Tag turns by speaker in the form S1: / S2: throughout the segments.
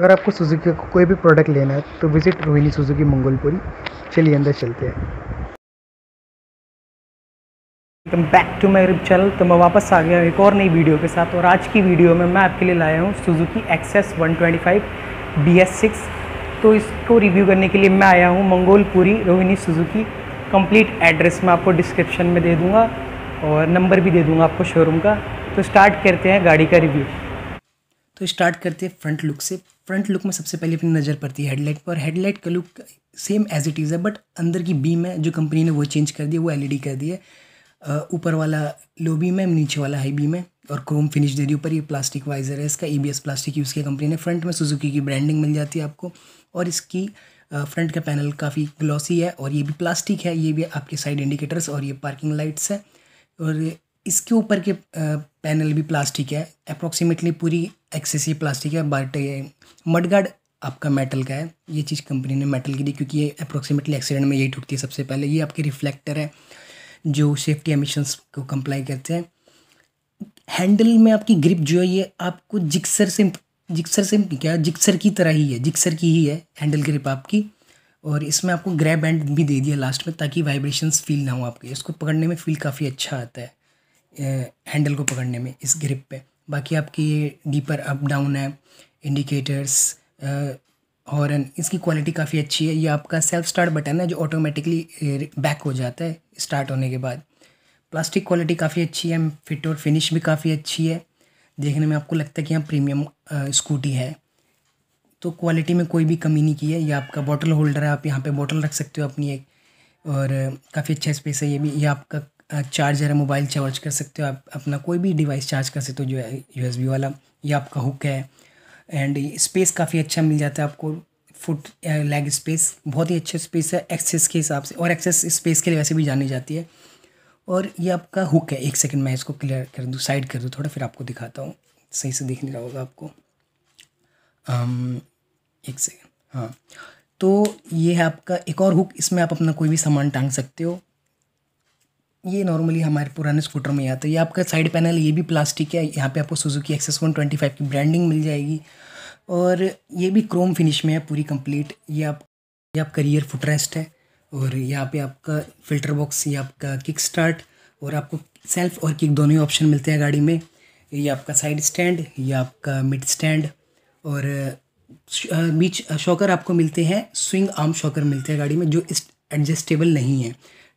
S1: अगर आपको सुजुकी का कोई भी प्रोडक्ट लेना है तो विज़िट रोहिणी सुजुकी मंगोलपुरी चलिए अंदर चलते हैं welcome back to my rip channel तो मैं वापस आ गया एक और नई वीडियो के साथ और आज की वीडियो में मैं आपके लिए लाया हूँ सुजुकी एक्सेस 125 ट्वेंटी तो इसको रिव्यू करने के लिए मैं आया हूँ Mangolpuri Rohini Suzuki complete address मैं आपको डिस्क्रिप्शन में दे दूँगा और नंबर भी दे दूँगा आपको शोरूम का तो स्टार्ट करते हैं गाड़ी का रिव्यू तो स्टार्ट करते हैं फ्रंट लुक से फ्रंट लुक में सबसे पहले अपनी नज़र पड़ती है हेडलाइट पर हेडलाइट का look same as it is है बट अंदर की बीम है जो कंपनी ने वो चेंज कर दिया वो एलईडी कर दी है ऊपर वाला लो बीम है नीचे वाला हाई बीम है और क्रोम फिनिश दे दी ऊपर ये प्लास्टिक वाइजर है इसका ई प्लास्टिक यूज़ किया कंपनी ने फ्रंट में सुजुकी की ब्रांडिंग मिल जाती है आपको और इसकी फ्रंट का पैनल काफ़ी ग्लॉसी है और ये भी प्लास्टिक है ये भी आपके साइड इंडिकेटर्स और ये पार्किंग लाइट्स है और इसके ऊपर के पैनल भी प्लास्टिक है अप्रोक्सीमेटली पूरी एक्सेस प्लास्टिक है बट मडगार्ड आपका मेटल का है ये चीज़ कंपनी ने मेटल की दी क्योंकि ये अप्रोक्सीमेटली एक्सीडेंट में यही ठुकती है सबसे पहले ये आपके रिफ्लेक्टर है जो सेफ्टी एमिशंस को कंप्लाई करते हैं हैंडल में आपकी ग्रिप जो है ये आपको जिक्सर से जिक्सर से क्या जिक्सर की तरह ही है जिक्सर की ही है हैंडल ग्रिप आपकी और इसमें आपको ग्रैब एंड भी दे दिया लास्ट में ताकि वाइब्रेशंस फील ना हो आपके इसको पकड़ने में फील काफ़ी अच्छा आता है हैंडल को पकड़ने में इस ग्रिप पे बाकी आपकी ये डीपर अप डाउन है इंडिकेटर्स हॉर्न इसकी क्वालिटी काफ़ी अच्छी है ये आपका सेल्फ स्टार्ट बटन है जो ऑटोमेटिकली बैक हो जाता है स्टार्ट होने के बाद प्लास्टिक क्वालिटी काफ़ी अच्छी है फिट और फिनिश भी काफ़ी अच्छी है देखने में आपको लगता है कि यहाँ प्रीमियम स्कूटी है तो क्वालिटी में कोई भी कमी नहीं की है ये आपका बॉटल होल्डर है आप यहाँ पे बॉटल रख सकते हो अपनी एक और काफ़ी अच्छा स्पेस है ये भी ये आपका चार्जर है मोबाइल चार्ज कर सकते हो आप अपना कोई भी डिवाइस चार्ज कर सकते हो जो है यू वाला ये आपका हुक है एंड स्पेस काफ़ी अच्छा मिल जाता है आपको फुट लेग स्पेस बहुत ही अच्छा स्पेस है एक्सेस के हिसाब से और एक्सेस स्पेस के लिए वैसे भी जानी जाती है और ये आपका हुक है एक सेकंड मैं इसको क्लियर कर दूँ साइड कर दूँ थोड़ा फिर आपको दिखाता हूँ सही से देख नहीं रहा होगा आपको आम, एक सेकेंड हाँ तो ये है आपका एक और हुक इसमें आप अपना कोई भी सामान टांग सकते हो ये नॉर्मली हमारे पुराने स्कूटर में आता है ये आपका साइड पैनल ये भी प्लास्टिक है यहाँ पे आपको Suzuki Access one twenty five की ब्रांडिंग मिल जाएगी और ये भी क्रोम फिनिश में है पूरी कंप्लीट ये आप ये आपका रियर फुटरेस्ट है और यहाँ पे आपका फिल्टर बॉक्स ये आपका किक स्टार्ट और आपको सेल्फ और किक दोनों ही ऑप्शन मिलते हैं गाड़ी में ये आपका साइड स्टैंड ये आपका मिड स्टैंड और बीच शॉकर आपको मिलते हैं स्विंग आर्म शॉकर मिलते हैं गाड़ी में जो एडजस्टेबल नहीं है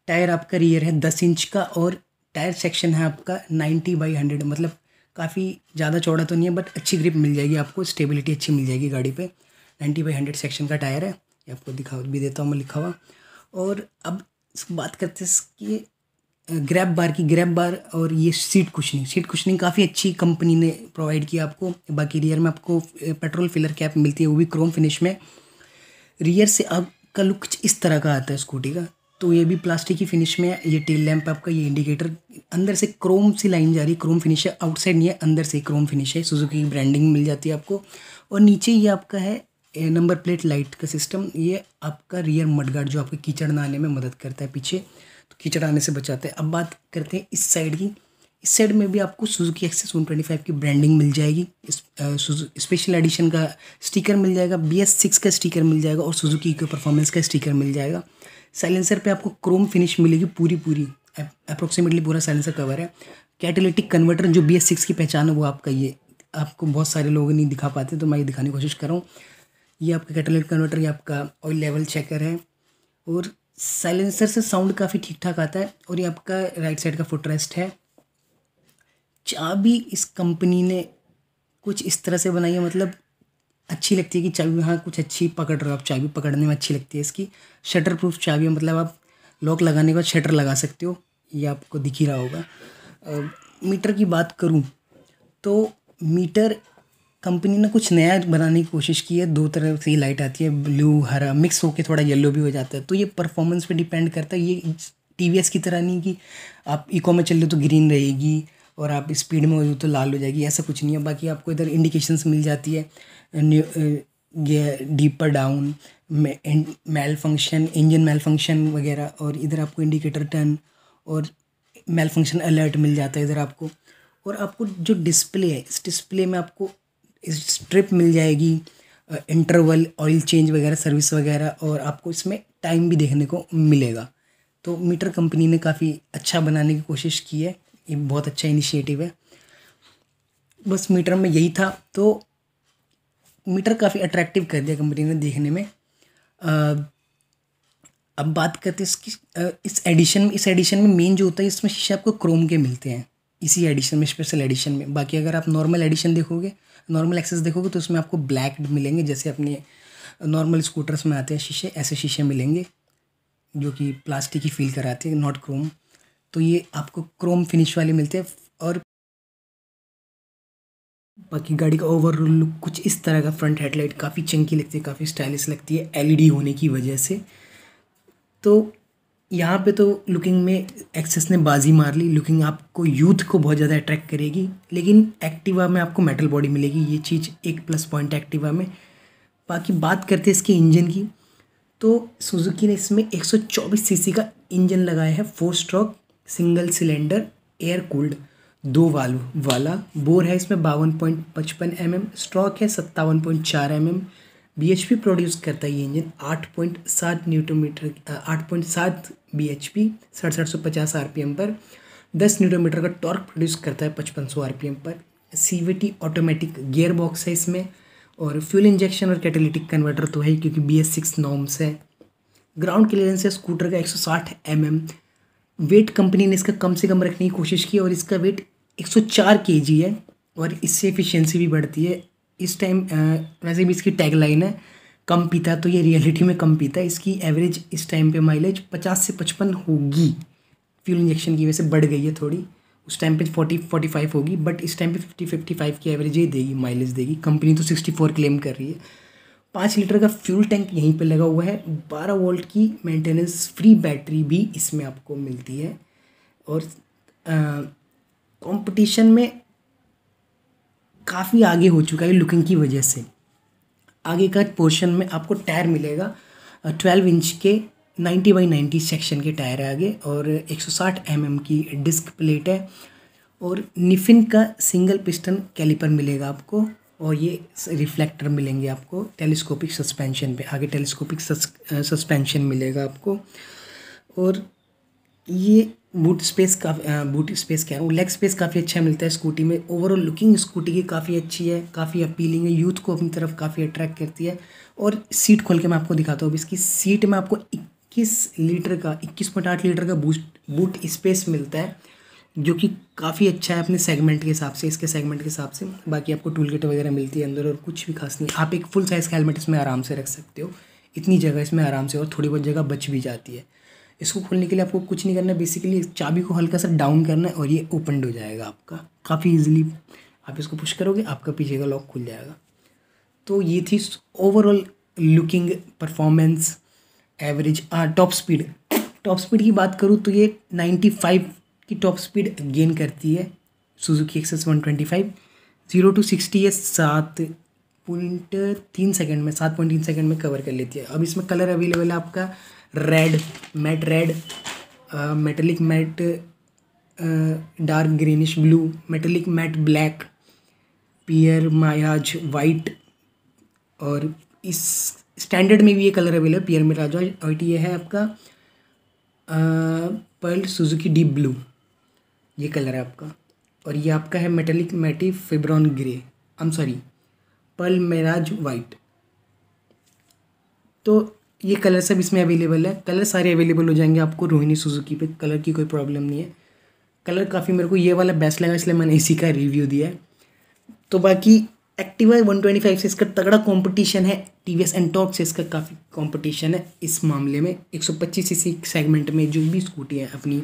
S1: टायर आपका रियर है दस इंच का और टायर सेक्शन है आपका नाइन्टी बाई हंड्रेड मतलब काफ़ी ज़्यादा चौड़ा तो नहीं है बट अच्छी ग्रिप मिल जाएगी आपको स्टेबिलिटी अच्छी मिल जाएगी गाड़ी पे नाइन्टी बाई हंड्रेड सेक्शन का टायर है ये आपको दिखा भी देता हूँ मैं लिखा हुआ और अब बात करते हैं इसकी ग्रैप बार की ग्रैप बार और ये सीट कुशनिंग सीट कुशनिंग काफ़ी अच्छी कंपनी ने प्रोवाइड किया आपको बाकी रियर में आपको पेट्रोल फिलर कैप मिलती है वो भी क्रोम फिनिश में रियर से आपका लुक इस तरह का आता है स्कूटी का तो ये भी प्लास्टिक की फिनिश में ये टेल लैंप आपका ये इंडिकेटर अंदर से क्रोम सी लाइन जा रही है क्रोम फिनिश है आउटसाइड नहीं है अंदर से क्रोम फिनिश है सुजुकी की ब्रांडिंग मिल जाती है आपको और नीचे ये आपका है नंबर प्लेट लाइट का सिस्टम ये आपका रियर मडगार्ड जो आपके कीचड़ ना आने में मदद करता है पीछे तो कीचड़ आने से बचाते हैं अब बात करते हैं इस साइड की इस साइड में भी आपको Suzuki Access one twenty five की ब्रांडिंग मिल जाएगी स्पेशल एडिशन का स्टिकर मिल जाएगा बी एस सिक्स का स्टिकर मिल जाएगा और सुजुकी के परफॉर्मेंस का स्टिकर मिल जाएगा साइलेंसर पे आपको क्रोम फिनिश मिलेगी पूरी पूरी अप्रोक्सीमेटली पूरा साइलेंसर कवर है कैटेलिटिक कन्वर्टर जो बी एस सिक्स की पहचान है वो आपका ये आपको बहुत सारे लोग नहीं दिखा पाते तो मैं ये दिखाने की कोशिश कर रहा हूँ ये आपका कैटेलिटिक कन्वर्टर ये आपका ऑयल लेवल चेकर है और साइलेंसर से साउंड काफ़ी ठीक ठाक आता है और ये आपका राइट साइड का फुटरेस्ट है चाबी इस कंपनी ने कुछ इस तरह से बनाई है मतलब अच्छी लगती है कि चाबी हाँ कुछ अच्छी पकड़ रहे हो आप चाबी पकड़ने में अच्छी लगती है इसकी शटर प्रूफ चाबी मतलब आप लॉक लगाने के बाद शटर लगा सकते हो ये आपको दिख ही रहा होगा आ, मीटर की बात करूँ तो मीटर कंपनी ने कुछ नया बनाने की कोशिश की है दो तरह से लाइट आती है ब्लू हरा मिक्स होकर थोड़ा येलो भी हो जाता है तो ये परफॉर्मेंस पे डिपेंड करता है ये टी की तरह नहीं कि आप इको में चल रहे हो तो ग्रीन रहेगी और आप स्पीड में हो तो लाल हो जाएगी ऐसा कुछ नहीं है बाकी आपको इधर इंडिकेशंस मिल जाती है dipper down malfunction engine malfunction वगैरह और इधर आपको इंडिकेटर टर्न और मेल फंक्शन अलर्ट मिल जाता है इधर आपको और आपको जो डिस्प्ले है इस डिस्प्ले में आपको स्ट्रिप मिल जाएगी इंटरवल ऑयल चेंज वगैरह सर्विस वगैरह और आपको इसमें टाइम भी देखने को मिलेगा तो मीटर कंपनी ने काफ़ी अच्छा बनाने की कोशिश की है ये बहुत अच्छा इनिशिएटिव है बस मीटर में यही था तो मीटर काफ़ी अट्रैक्टिव कर दिया कंपनी ने देखने में आ, अब बात करते हैं इसकी इस एडिशन में इस एडिशन में मेन जो होता है इसमें शीशे आपको क्रोम के मिलते हैं इसी एडिशन में स्पेशल एडिशन में बाकी अगर आप नॉर्मल एडिशन देखोगे नॉर्मल एक्सेस देखोगे तो उसमें आपको ब्लैक मिलेंगे जैसे अपने नॉर्मल स्कूटर्स में आते हैं शीशे ऐसे शीशे मिलेंगे जो कि प्लास्टिक ही फील कराते हैं नॉट क्रोम तो ये आपको क्रोम फिनिश वाले मिलते हैं बाकी गाड़ी का ओवरऑल लुक कुछ इस तरह का फ्रंट हेडलाइट काफ़ी चंकी लगती है काफ़ी स्टाइलिश लगती है एलईडी e होने की वजह से तो यहाँ पे तो लुकिंग में एक्सेस ने बाजी मार ली लुकिंग आपको यूथ को बहुत ज़्यादा अट्रैक्ट करेगी लेकिन एक्टिवा में आपको मेटल बॉडी मिलेगी ये चीज़ एक प्लस पॉइंट एक्टिवा में बाकी बात करते हैं इसके इंजन की तो सुजुकी ने इसमें 124 सीसी का इंजन लगाया है four stroke single cylinder air cooled दो वाल वाला बोर है इसमें बावन पॉइंट पचपन एम एम स्ट्रॉक है सत्तावन पॉइंट चार M M B H P produce करता है ये इंजन आठ पॉइंट सात न्यूटोमीटर मीटर आठ पॉइंट सात बी एच पी सड़सठ सौ पचास आर पी एम पर दस न्यूटोमीटर मीटर का टॉर्क प्रोड्यूस करता है पचपन सौ आर पी एम पर C V T automatic gear box है इसमें और फ्यूल इंजेक्शन और कैटेलिटिक कन्वर्टर तो है क्योंकि बी एस सिक्स नॉम्स है ग्राउंड क्लियरेंस है स्कूटर का एक सौ साठ एम एम वेट कंपनी ने इसका कम से कम रखने की कोशिश की और इसका वेट 104 केजी है और इससे एफिशिएंसी भी बढ़ती है इस टाइम वैसे भी इसकी टैग लाइन है कम पीता तो ये रियलिटी में कम पीता है इसकी एवरेज इस टाइम पे माइलेज पचास से पचपन होगी फ्यूल इंजेक्शन की वजह से बढ़ गई है थोड़ी उस टाइम पे फोर्टी फोर्टी फाइव होगी बट इस टाइम पे फिफ्टी फिफ्टी फाइव की एवरेज ही देगी माइलेज देगी कंपनी तो सिक्सटी फोर क्लेम कर रही है पाँच लीटर का फ्यूल टैंक यहीं पर लगा हुआ है बारह वोल्ट की मेंटेनेंस फ्री बैटरी भी इसमें आपको मिलती है और आ, कंपटीशन में काफ़ी आगे हो चुका है लुकिंग की वजह से आगे का पोर्शन में आपको टायर मिलेगा ट्वेल्व इंच के नाइन्टी बाई नाइन्टी सेक्शन के टायर है आगे और एक सौ mm की डिस्क प्लेट है और निफिन का सिंगल पिस्टन कैलिपर मिलेगा आपको और ये रिफ्लेक्टर मिलेंगे आपको टेलीस्कोपिक सस्पेंशन पे आगे टेलीस्कोपिक सस्पेंशन मिलेगा आपको और ये बूट स्पेस का बूट स्पेस कह रहा हूँ लेग स्पेस काफ़ी अच्छा मिलता है स्कूटी में ओवरऑल लुकिंग स्कूटी की काफ़ी अच्छी है काफ़ी अपीलिंग है यूथ को अपनी तरफ काफ़ी अट्रैक्ट करती है और सीट खोल के मैं आपको दिखाता हूँ अब इसकी सीट में आपको इक्कीस लीटर का इक्कीस पॉइंट आठ लीटर का बूट बूट स्पेस मिलता है जो कि काफ़ी अच्छा है अपने सेगमेंट के हिसाब से इसके सेगमेंट के हिसाब से बाकी आपको टूल गेट वगैरह मिलती है अंदर और कुछ भी खास नहीं आप एक फुल साइज़ का हेलमेट इसमें आराम से रख सकते हो इतनी जगह इसमें आराम से और थोड़ी बहुत जगह बच भी जाती है इसको खोलने के लिए आपको कुछ नहीं करना बेसिकली चाबी को हल्का सा डाउन करना है और ये ओपन हो जाएगा आपका काफ़ी ईजिली आप इसको पुश करोगे आपका पीछे का लॉक खुल जाएगा तो ये थी overall looking performance average top speed top speed की बात करूँ तो ये नाइन्टी फाइव की टॉप स्पीड गेन करती है Suzuki Access five zero to sixty है सात पॉइंट तीन सेकेंड में सात पॉइंट तीन सेकेंड में कवर कर लेती है अब इसमें कलर अवेलेबल है आपका red matte red metallic matte dark greenish blue metallic matte black pearl mirage white और इस स्टैंडर्ड में भी ये कलर अवेलेबल है पियर मिराज वाइट ये है आपका पर्ल सुजुकी डीप ब्लू ये कलर है आपका और ये आपका है metallic matte fibroin grey I am sorry pearl mirage white तो ये कलर सब इसमें अवेलेबल है कलर सारे अवेलेबल हो जाएंगे आपको रोहिणी सुजुकी पे कलर की कोई प्रॉब्लम नहीं है कलर काफ़ी मेरे को ये वाला बेस्ट लगा इसलिए मैंने इसी का रिव्यू दिया है तो बाकी एक्टिवा वन ट्वेंटी फ़ाइव से इसका तगड़ा कंपटीशन है टी वी एस एंटॉक से इसका काफ़ी कंपटीशन है इस मामले में पच्चीस सीसी सेगमेंट में जो भी स्कूटी है अपनी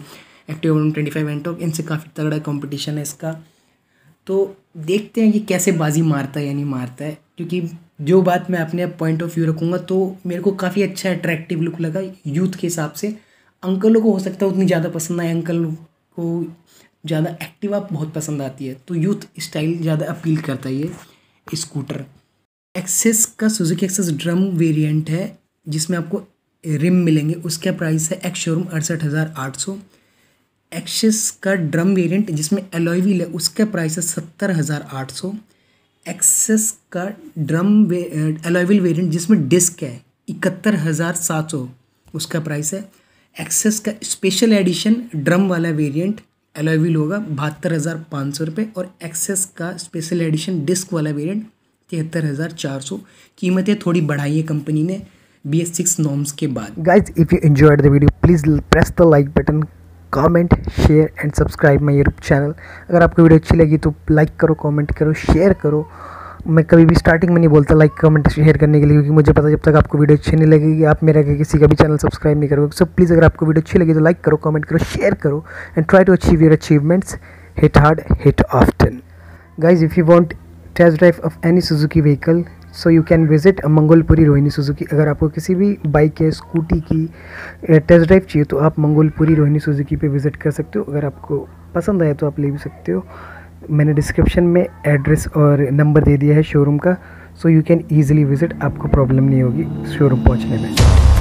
S1: एक्टिवा फाइव एंटॉक इनसे काफ़ी तगड़ा कॉम्पिटिशन है इसका तो देखते हैं कि कैसे बाजी मारता है या नहीं मारता है क्योंकि जो बात मैं अपने पॉइंट ऑफ व्यू रखूँगा तो मेरे को काफ़ी अच्छा अट्रैक्टिव लुक लगा यूथ के हिसाब से अंकलों को हो सकता है उतनी ज़्यादा पसंद आए अंकल को ज़्यादा एक्टिवा बहुत पसंद आती है तो यूथ स्टाइल ज़्यादा अपील करता है ये स्कूटर एक्सेस का सुजुकी एक्सेस ड्रम वेरिएंट है जिसमें आपको रिम मिलेंगे उसका प्राइस है एक्स शोरूम अड़सठ हज़ार आठ सौ एक्सेस का ड्रम वेरिएंट जिसमें एलोईवील है उसका प्राइस है सत्तर हज़ार आठ सौ एक्सेस का ड्रम वे एलोविल वेरिएंट जिसमें डिस्क है इकहत्तर हज़ार सात सौ उसका प्राइस है एक्सेस का स्पेशल एडिशन ड्रम वाला वेरिएंट एलोविल होगा बहत्तर हज़ार पाँच सौ रुपये और एक्सेस का स्पेशल एडिशन डिस्क वाला वेरिएंट तिहत्तर हज़ार चार सौ कीमतें थोड़ी बढ़ाई है कंपनी ने बी एस सिक्स नॉम्स के बाद guys if you enjoyed the video please press the like button comment share and subscribe my YouTube channel अगर आपको वीडियो अच्छी लगी तो लाइक करो कमेंट करो शेयर करो मैं कभी भी स्टार्टिंग में नहीं बोलता लाइक कमेंट शेयर करने के लिए क्योंकि मुझे पता जब तक आपको वीडियो अच्छी नहीं लगेगी आप मेरा किसी का भी चैनल सब्सक्राइब नहीं करोगे सो प्लीज़ अगर आपको वीडियो अच्छी लगी तो लाइक करो कमेंट करो शेयर करो and try to achieve your achievements hit hard hit off guys if you want test drive of any Suzuki vehicle so you can visit Mangolpuri Rohini Suzuki अगर आपको किसी भी बाइक या स्कूटी की टेस्ट ड्राइव चाहिए तो आप मंगोलपुरी रोहिणी सुजुकी पे विज़िट कर सकते हो अगर आपको पसंद आए तो आप ले भी सकते हो मैंने डिस्क्रिप्शन में एड्रेस और नंबर दे दिया है शोरूम का so you can easily visit आपको प्रॉब्लम नहीं होगी शोरूम पहुँचने में